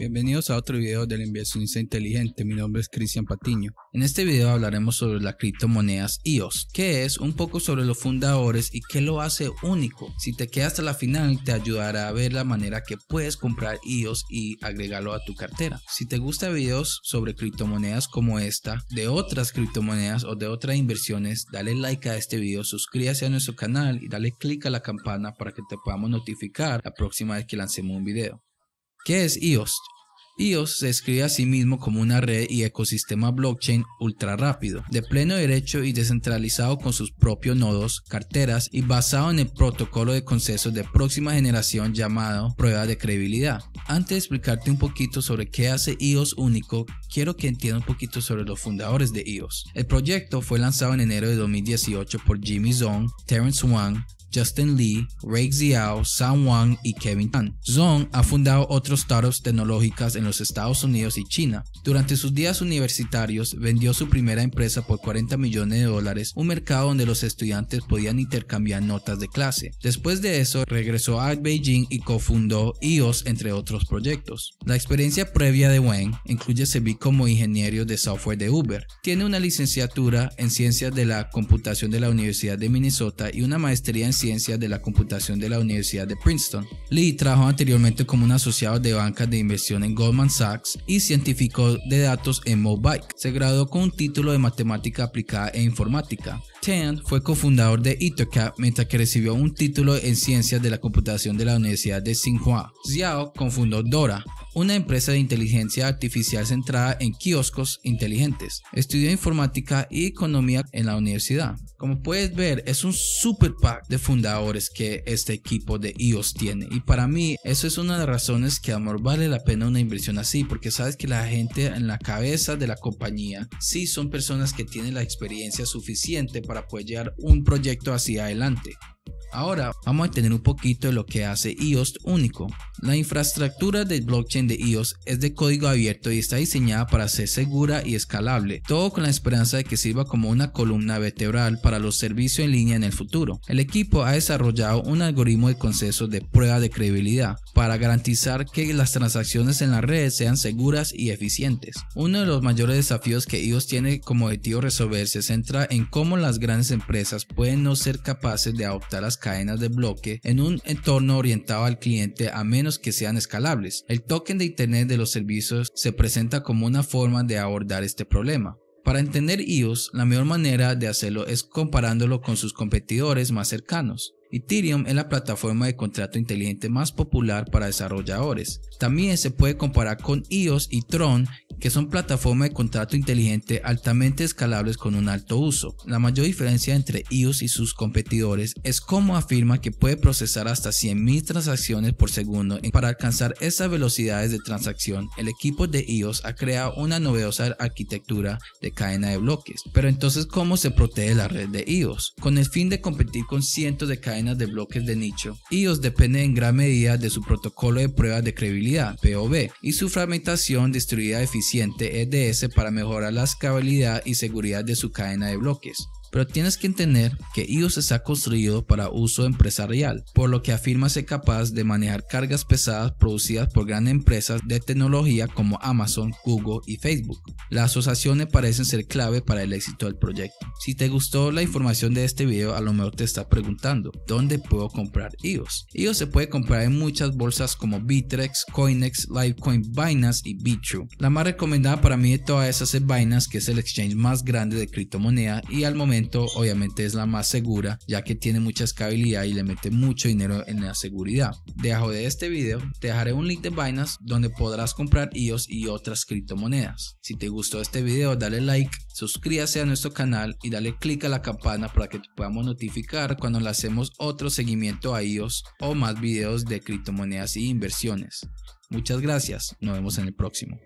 Bienvenidos a otro video del inversionista inteligente, mi nombre es Cristian Patiño. En este video hablaremos sobre las criptomonedas IOS, Que es, un poco sobre los fundadores y qué lo hace único. Si te quedas hasta la final te ayudará a ver la manera que puedes comprar IOS y agregarlo a tu cartera. Si te gustan videos sobre criptomonedas como esta, de otras criptomonedas o de otras inversiones, dale like a este video, suscríbase a nuestro canal y dale click a la campana para que te podamos notificar la próxima vez que lancemos un video. ¿Qué es IOS? IOS se describe a sí mismo como una red y ecosistema blockchain ultra rápido, de pleno derecho y descentralizado con sus propios nodos, carteras y basado en el protocolo de concesos de próxima generación llamado prueba de credibilidad. Antes de explicarte un poquito sobre qué hace IOS único, quiero que entiendas un poquito sobre los fundadores de IOS. El proyecto fue lanzado en enero de 2018 por Jimmy Zong, Terence Wang, Justin Lee, Ray Xiao, Sam Wang y Kevin Tan. Zong ha fundado otros startups tecnológicas en los Estados Unidos y China. Durante sus días universitarios vendió su primera empresa por 40 millones de dólares, un mercado donde los estudiantes podían intercambiar notas de clase. Después de eso regresó a Beijing y cofundó IOS entre otros proyectos. La experiencia previa de Wang incluye servir como ingeniero de software de Uber. Tiene una licenciatura en ciencias de la computación de la Universidad de Minnesota y una maestría en Ciencias de la Computación de la Universidad de Princeton. Lee trabajó anteriormente como un asociado de bancas de inversión en Goldman Sachs y científico de datos en Mobike. Se graduó con un título de matemática aplicada e informática. Tan fue cofundador de itoca mientras que recibió un título en Ciencias de la Computación de la Universidad de Tsinghua. Xiao cofundó Dora, una empresa de inteligencia artificial centrada en kioscos inteligentes. Estudió informática y economía en la universidad. Como puedes ver, es un super pack de fundadores que este equipo de IOS tiene. Y para mí, eso es una de las razones que amor vale la pena una inversión así, porque sabes que la gente en la cabeza de la compañía sí son personas que tienen la experiencia suficiente para poder llevar un proyecto hacia adelante. Ahora vamos a tener un poquito de lo que hace IOST único. La infraestructura de blockchain de IOS es de código abierto y está diseñada para ser segura y escalable, todo con la esperanza de que sirva como una columna vertebral para los servicios en línea en el futuro. El equipo ha desarrollado un algoritmo de consenso de prueba de credibilidad para garantizar que las transacciones en las redes sean seguras y eficientes. Uno de los mayores desafíos que IOS tiene como objetivo resolver se centra en cómo las grandes empresas pueden no ser capaces de adoptar las cadenas de bloque en un entorno orientado al cliente a menos que sean escalables. El token de Internet de los servicios se presenta como una forma de abordar este problema. Para entender iOS, la mejor manera de hacerlo es comparándolo con sus competidores más cercanos. Ethereum es la plataforma de contrato inteligente más popular para desarrolladores. También se puede comparar con EOS y Tron, que son plataformas de contrato inteligente altamente escalables con un alto uso. La mayor diferencia entre EOS y sus competidores es cómo afirma que puede procesar hasta 100.000 transacciones por segundo. Para alcanzar esas velocidades de transacción, el equipo de EOS ha creado una novedosa arquitectura de cadena de bloques. Pero entonces, ¿cómo se protege la red de EOS? Con el fin de competir con cientos de cadenas de bloques de nicho. IOS depende en gran medida de su protocolo de pruebas de credibilidad, y su fragmentación distribuida eficiente, EDS, para mejorar la escalabilidad y seguridad de su cadena de bloques. Pero tienes que entender que IOS está construido para uso empresarial, por lo que afirma ser capaz de manejar cargas pesadas producidas por grandes empresas de tecnología como Amazon, Google y Facebook. Las asociaciones parecen ser clave para el éxito del proyecto. Si te gustó la información de este video, a lo mejor te está preguntando, ¿dónde puedo comprar EOS? EOS se puede comprar en muchas bolsas como Bitrex, Coinex, Litecoin, Binance y Bitrue. La más recomendada para mí de todas esas es Binance, que es el exchange más grande de criptomonedas y al momento obviamente es la más segura, ya que tiene mucha escalabilidad y le mete mucho dinero en la seguridad. Dejo de este video te dejaré un link de Binance donde podrás comprar EOS y otras criptomonedas. Si te gustó este video, dale like suscríbase a nuestro canal y dale click a la campana para que te podamos notificar cuando le hacemos otro seguimiento a IOS o más videos de criptomonedas e inversiones. Muchas gracias, nos vemos en el próximo.